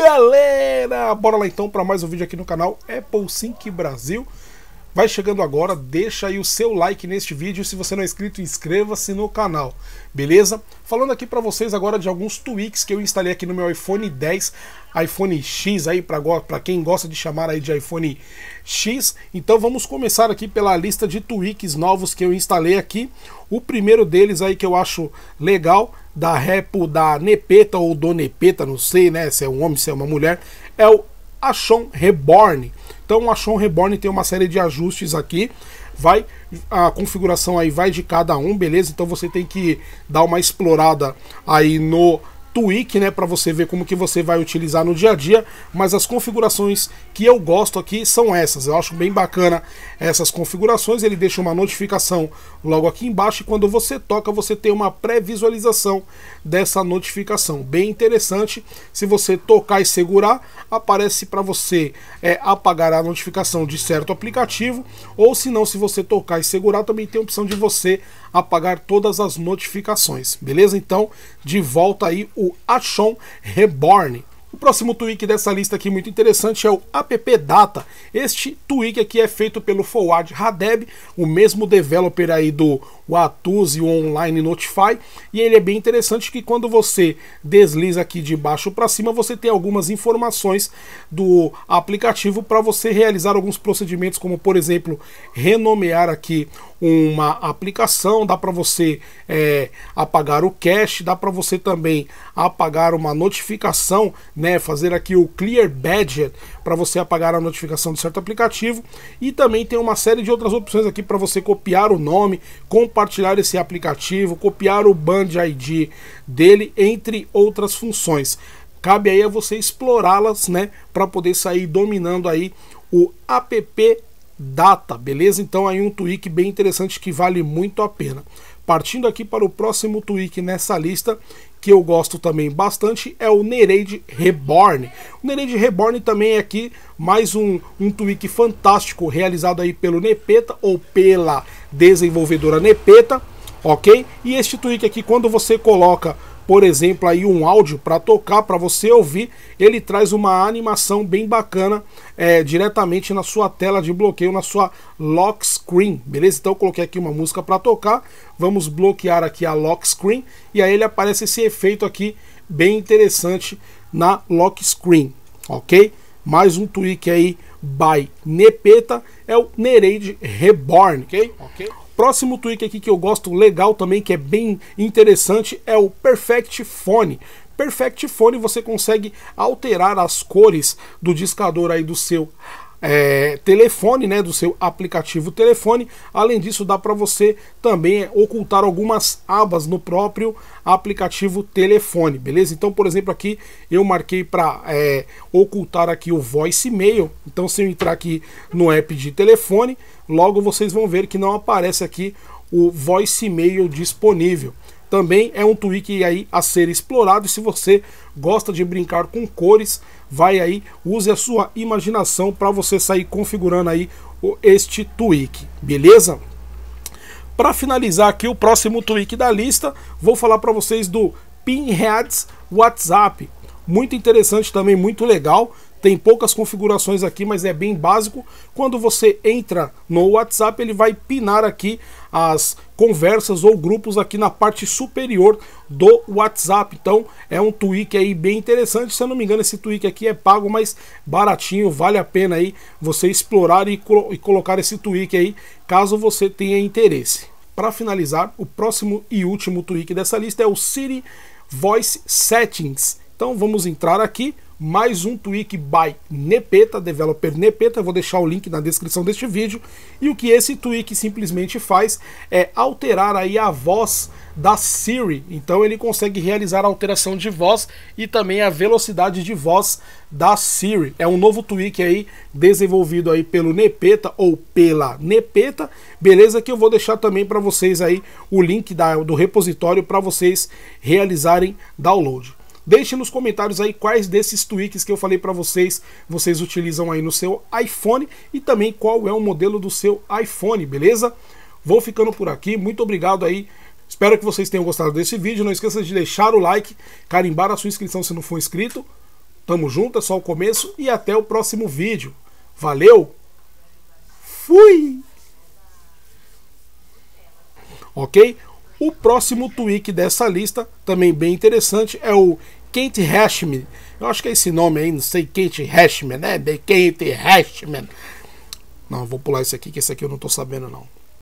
Galera, bora lá então para mais um vídeo aqui no canal Apple Sync Brasil. Vai chegando agora, deixa aí o seu like neste vídeo. Se você não é inscrito, inscreva-se no canal, beleza? Falando aqui para vocês agora de alguns tweaks que eu instalei aqui no meu iPhone 10, iPhone X aí para quem gosta de chamar aí de iPhone X. Então vamos começar aqui pela lista de tweaks novos que eu instalei aqui. O primeiro deles aí que eu acho legal da Repo da Nepeta ou do Nepeta, não sei, né, se é um homem, se é uma mulher, é o Ashon Reborn. Então o Ashon Reborn tem uma série de ajustes aqui, vai a configuração aí vai de cada um, beleza? Então você tem que dar uma explorada aí no tweak, né, para você ver como que você vai utilizar no dia a dia, mas as configurações que eu gosto aqui são essas. Eu acho bem bacana essas configurações, ele deixa uma notificação logo aqui embaixo e quando você toca, você tem uma pré-visualização dessa notificação. Bem interessante. Se você tocar e segurar, aparece para você é, apagar a notificação de certo aplicativo, ou se não, se você tocar e segurar, também tem a opção de você apagar todas as notificações. Beleza? Então, de volta aí o o Ashon Reborn. O próximo tweak dessa lista aqui muito interessante é o appdata. Este tweak aqui é feito pelo Forward Hadeb, o mesmo developer aí do Atus e o Online Notify, e ele é bem interessante que quando você desliza aqui de baixo para cima, você tem algumas informações do aplicativo para você realizar alguns procedimentos, como por exemplo, renomear aqui uma aplicação, dá para você é, apagar o cache, dá para você também apagar uma notificação né, fazer aqui o Clear Badge para você apagar a notificação de certo aplicativo e também tem uma série de outras opções aqui para você copiar o nome, compartilhar esse aplicativo, copiar o Band ID dele, entre outras funções. Cabe aí a você explorá-las, né, para poder sair dominando aí o app data, beleza? Então aí um tweak bem interessante que vale muito a pena. Partindo aqui para o próximo tweak nessa lista, que eu gosto também bastante é o Nereid Reborn. O Nereid Reborn também é aqui mais um, um tweak fantástico realizado aí pelo Nepeta ou pela desenvolvedora Nepeta, ok? E este tweak aqui, quando você coloca por exemplo, aí um áudio para tocar, para você ouvir, ele traz uma animação bem bacana é, diretamente na sua tela de bloqueio, na sua lock screen, beleza? Então eu coloquei aqui uma música para tocar, vamos bloquear aqui a lock screen e aí ele aparece esse efeito aqui bem interessante na lock screen, ok? Mais um tweak aí by Nepeta é o Nereid Reborn, ok? okay. Próximo tweak aqui que eu gosto legal também, que é bem interessante, é o Perfect Phone. Perfect Phone você consegue alterar as cores do discador aí do seu é, telefone, né, do seu aplicativo telefone. Além disso, dá para você também ocultar algumas abas no próprio aplicativo telefone, beleza? Então, por exemplo, aqui eu marquei para é, ocultar aqui o voice mail. Então, se eu entrar aqui no app de telefone, logo vocês vão ver que não aparece aqui o voice mail disponível também é um tweak aí a ser explorado. E se você gosta de brincar com cores, vai aí, use a sua imaginação para você sair configurando aí este tweak, beleza? Para finalizar aqui o próximo tweak da lista, vou falar para vocês do Pinheads WhatsApp. Muito interessante também, muito legal. Tem poucas configurações aqui, mas é bem básico. Quando você entra no WhatsApp, ele vai pinar aqui as conversas ou grupos aqui na parte superior do WhatsApp. Então é um tweak aí bem interessante. Se eu não me engano, esse tweak aqui é pago, mas baratinho, vale a pena aí você explorar e, e colocar esse tweak aí, caso você tenha interesse. Para finalizar, o próximo e último tweak dessa lista é o Siri Voice Settings. Então vamos entrar aqui, mais um tweak by Nepeta, developer Nepeta, eu vou deixar o link na descrição deste vídeo. E o que esse tweak simplesmente faz é alterar aí a voz da Siri. Então ele consegue realizar a alteração de voz e também a velocidade de voz da Siri. É um novo tweak aí desenvolvido aí pelo Nepeta ou pela Nepeta. Beleza que eu vou deixar também para vocês aí o link da, do repositório para vocês realizarem download. Deixe nos comentários aí quais desses tweaks que eu falei para vocês vocês utilizam aí no seu iPhone e também qual é o modelo do seu iPhone, beleza? Vou ficando por aqui. Muito obrigado aí Espero que vocês tenham gostado desse vídeo. Não esqueça de deixar o like, carimbar a sua inscrição se não for inscrito. Tamo junto, é só o começo e até o próximo vídeo. Valeu! Fui! Ok? O próximo tweak dessa lista, também bem interessante, é o Kate Hashman. Eu acho que é esse nome aí, não sei, Kate Hashman, né? The Kate Hashman. Não, vou pular isso aqui, que esse aqui eu não tô sabendo não.